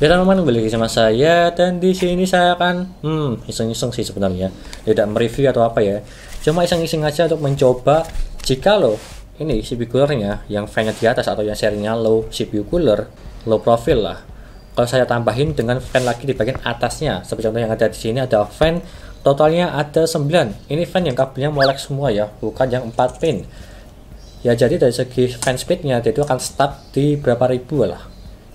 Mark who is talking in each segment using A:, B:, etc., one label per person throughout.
A: Ya teman balik lagi sama saya dan di sini saya akan hmm iseng-iseng sih sebenarnya tidak mereview atau apa ya cuma iseng-iseng aja untuk mencoba jika lo ini CPU coolernya yang fan di atas atau yang serinya low CPU cooler low profile lah kalau saya tambahin dengan fan lagi di bagian atasnya seperti contoh yang ada di sini ada fan totalnya ada 9 ini fan yang kabelnya molek semua ya bukan yang 4 pin ya jadi dari segi fan speednya dia itu akan stuck di berapa ribu lah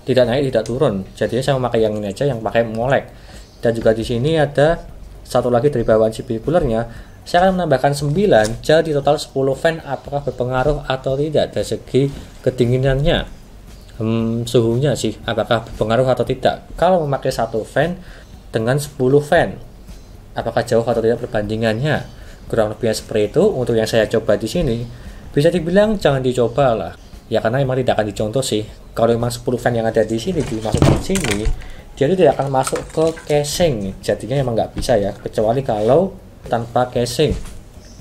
A: tidak naik tidak turun jadinya saya memakai yang ini aja yang pakai molek dan juga di sini ada satu lagi dari bawaan CPU coolernya saya akan menambahkan 9 jadi total 10 fan apakah berpengaruh atau tidak dari segi kedinginannya hmm, suhunya sih apakah berpengaruh atau tidak kalau memakai satu fan dengan 10 fan apakah jauh atau tidak perbandingannya kurang lebihnya seperti itu untuk yang saya coba di sini bisa dibilang jangan dicoba lah ya karena memang tidak akan dicontoh sih kalau memang 10 fan yang ada di sini dimasukkan di sini dia itu tidak akan masuk ke casing jadinya memang nggak bisa ya kecuali kalau tanpa casing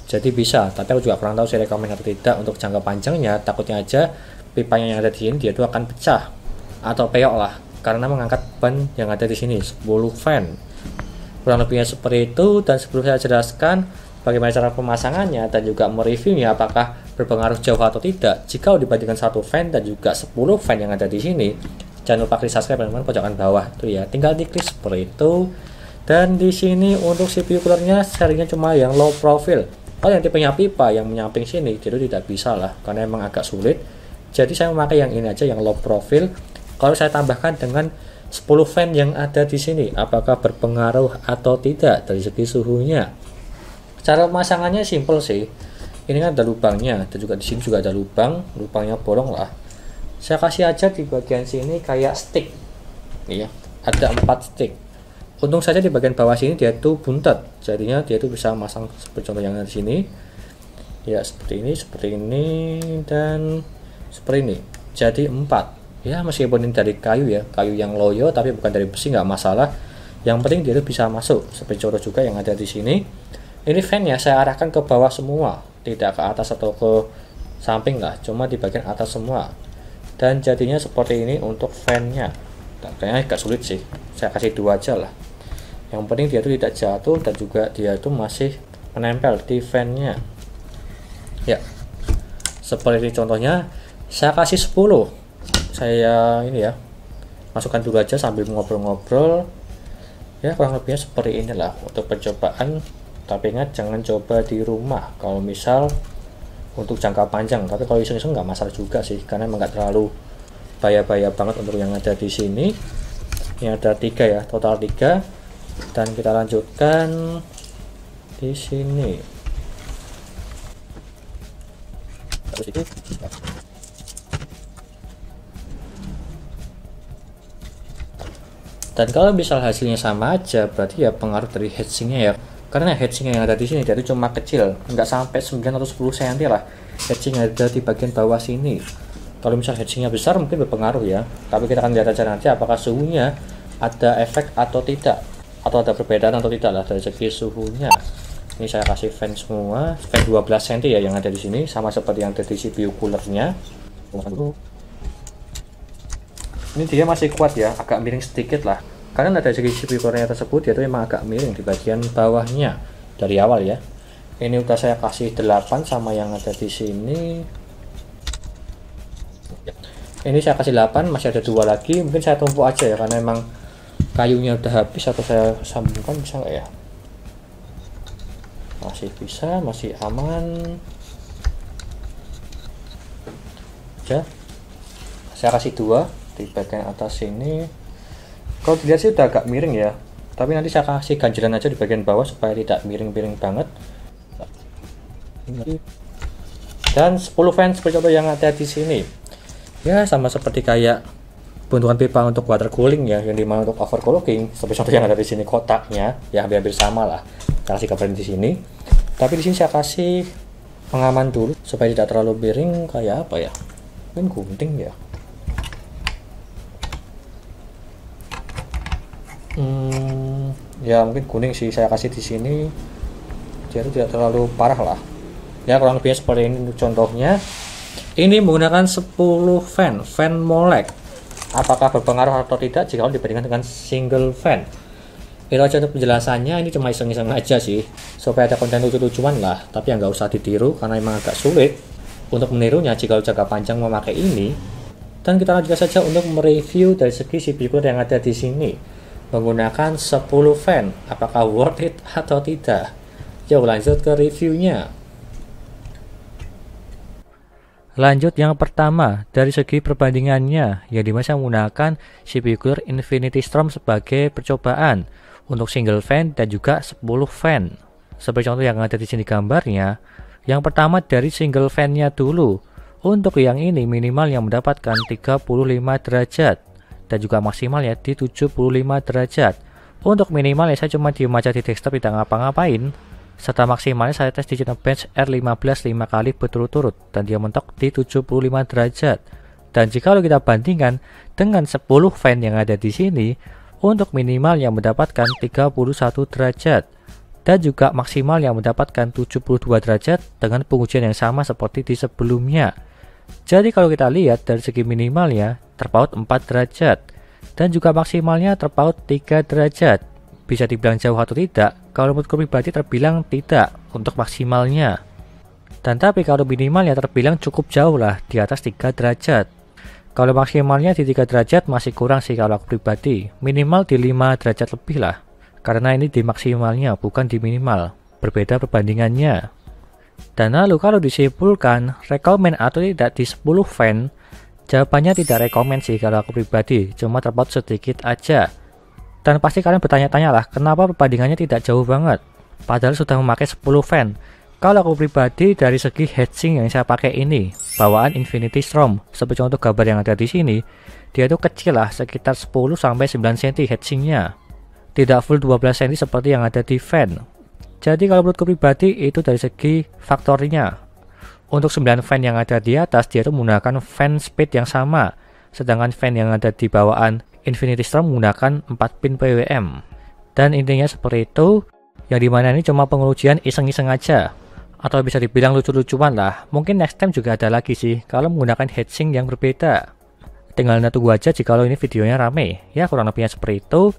A: jadi bisa tapi aku juga kurang tahu saya rekomend atau tidak untuk jangka panjangnya takutnya aja pipanya yang ada di sini dia itu akan pecah atau peyok lah karena mengangkat ban yang ada di sini 10 fan kurang lebihnya seperti itu dan sebelum saya jelaskan bagaimana cara pemasangannya dan juga mereviewnya apakah berpengaruh jauh atau tidak jika dibandingkan satu fan dan juga 10 fan yang ada di sini jangan lupa klik subscribe teman pojokan bawah tuh ya tinggal diklik seperti itu dan di sini untuk CPU coolernya serinya cuma yang low profile kalau yang tipenya pipa yang menyamping sini jadi tidak bisa lah karena emang agak sulit jadi saya memakai yang ini aja yang low profile kalau saya tambahkan dengan 10 fan yang ada di sini apakah berpengaruh atau tidak dari segi suhunya cara pemasangannya simple sih ini kan ada lubangnya dan juga di sini juga ada lubang lubangnya bolong lah saya kasih aja di bagian sini kayak stick Iya. ada empat stick untung saja di bagian bawah sini dia itu buntet jadinya dia itu bisa masang seperti contoh yang di sini ya seperti ini seperti ini dan seperti ini jadi empat ya meskipun ini dari kayu ya kayu yang loyo tapi bukan dari besi nggak masalah yang penting dia itu bisa masuk seperti contoh juga yang ada di sini ini fan ya saya arahkan ke bawah semua tidak ke atas atau ke samping lah cuma di bagian atas semua dan jadinya seperti ini untuk fan-nya, nah, kayaknya agak sulit sih saya kasih dua aja lah yang penting dia itu tidak jatuh dan juga dia itu masih menempel di fan-nya. ya seperti ini contohnya saya kasih 10 saya ini ya masukkan dua aja sambil ngobrol-ngobrol ya kurang lebihnya seperti inilah untuk percobaan tapi ingat jangan coba di rumah kalau misal untuk jangka panjang tapi kalau iseng-iseng nggak masalah juga sih karena emang terlalu bahaya-bahaya banget untuk yang ada di sini ini ada tiga ya total tiga dan kita lanjutkan di sini terus itu dan kalau misal hasilnya sama aja berarti ya pengaruh dari hedgingnya ya karena hedging yang ada di sini jadi cuma kecil nggak sampai 9 atau 10 cm lah hedging ada di bagian bawah sini kalau misal hedgingnya besar mungkin berpengaruh ya tapi kita akan lihat aja nanti apakah suhunya ada efek atau tidak atau ada perbedaan atau tidak lah dari segi suhunya ini saya kasih fan semua fan 12 cm ya yang ada di sini sama seperti yang ada di CPU coolernya ini dia masih kuat ya agak miring sedikit lah karena ada segi spikornya tersebut yaitu memang agak miring di bagian bawahnya dari awal ya ini udah saya kasih 8 sama yang ada di sini ini saya kasih 8 masih ada dua lagi mungkin saya tumpuk aja ya karena emang kayunya udah habis atau saya sambungkan bisa nggak ya masih bisa masih aman ya saya kasih dua di bagian atas sini kalau dilihat sih udah agak miring ya tapi nanti saya kasih ganjilan aja di bagian bawah supaya tidak miring-miring banget dan 10 fans seperti contoh yang ada di sini ya sama seperti kayak bentukan pipa untuk water cooling ya yang dimana untuk overclocking seperti contoh yang ada di sini kotaknya ya hampir-hampir sama lah saya kasih kabarin di sini tapi di sini saya kasih pengaman dulu supaya tidak terlalu miring kayak apa ya mungkin gunting ya Hmm, ya mungkin kuning sih saya kasih di sini. Jadi tidak terlalu parah lah. Ya kurang lebih seperti ini untuk contohnya. Ini menggunakan 10 fan, fan molek. Apakah berpengaruh atau tidak jika dibandingkan dengan single fan? Itu aja untuk penjelasannya, ini cuma iseng-iseng aja sih Supaya ada konten lucu-lucuan lah Tapi yang nggak usah ditiru karena emang agak sulit Untuk menirunya jika jaga panjang memakai ini Dan kita lanjutkan saja untuk mereview dari segi CPU yang ada di sini menggunakan 10 fan apakah worth it atau tidak yuk lanjut ke reviewnya Lanjut yang pertama, dari segi perbandingannya, yang dimana menggunakan CPU Cooler Infinity Storm sebagai percobaan untuk single fan dan juga 10 fan. seperti contoh yang ada di sini gambarnya, yang pertama dari single fan-nya dulu. Untuk yang ini minimal yang mendapatkan 35 derajat dan juga maksimal ya di 75 derajat. Untuk minimal ya saya cuma diem aja di desktop tidak ngapa-ngapain. Serta maksimalnya saya tes di Cinebench R15 5 kali berturut-turut dan dia mentok di 75 derajat. Dan jika kita bandingkan dengan 10 fan yang ada di sini, untuk minimal yang mendapatkan 31 derajat dan juga maksimal yang mendapatkan 72 derajat dengan pengujian yang sama seperti di sebelumnya. Jadi kalau kita lihat dari segi minimalnya terpaut 4 derajat dan juga maksimalnya terpaut 3 derajat. Bisa dibilang jauh atau tidak, kalau menurutku pribadi terbilang tidak untuk maksimalnya. Dan tapi kalau minimalnya terbilang cukup jauh lah di atas 3 derajat. Kalau maksimalnya di 3 derajat masih kurang sih kalau aku pribadi, minimal di 5 derajat lebih lah. Karena ini di maksimalnya bukan di minimal, berbeda perbandingannya. Dan lalu kalau disimpulkan, rekomen atau tidak di 10 fan, jawabannya tidak rekomen sih kalau aku pribadi, cuma terpaut sedikit aja. Dan pasti kalian bertanya-tanya lah, kenapa perbandingannya tidak jauh banget? Padahal sudah memakai 10 fan. Kalau aku pribadi dari segi heatsink yang saya pakai ini, bawaan Infinity Storm seperti contoh gambar yang ada di sini, dia itu kecil lah, sekitar 10-9 cm heatsinknya. Tidak full 12 cm seperti yang ada di fan, jadi kalau menurutku pribadi itu dari segi faktornya. Untuk 9 fan yang ada di atas dia itu menggunakan fan speed yang sama, sedangkan fan yang ada di bawaan Infinity Storm menggunakan 4 pin PWM. Dan intinya seperti itu, yang dimana ini cuma pengujian iseng-iseng aja, atau bisa dibilang lucu-lucuan lah. Mungkin next time juga ada lagi sih, kalau menggunakan heatsink yang berbeda. Tinggal tunggu aja jika ini videonya rame, ya kurang lebihnya seperti itu.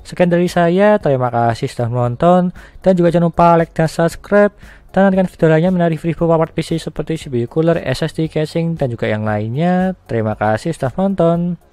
A: Sekian dari saya, terima kasih sudah menonton dan juga jangan lupa like dan subscribe dan nantikan video lainnya menarik review papan PC seperti CPU cooler, SSD casing dan juga yang lainnya. Terima kasih sudah menonton.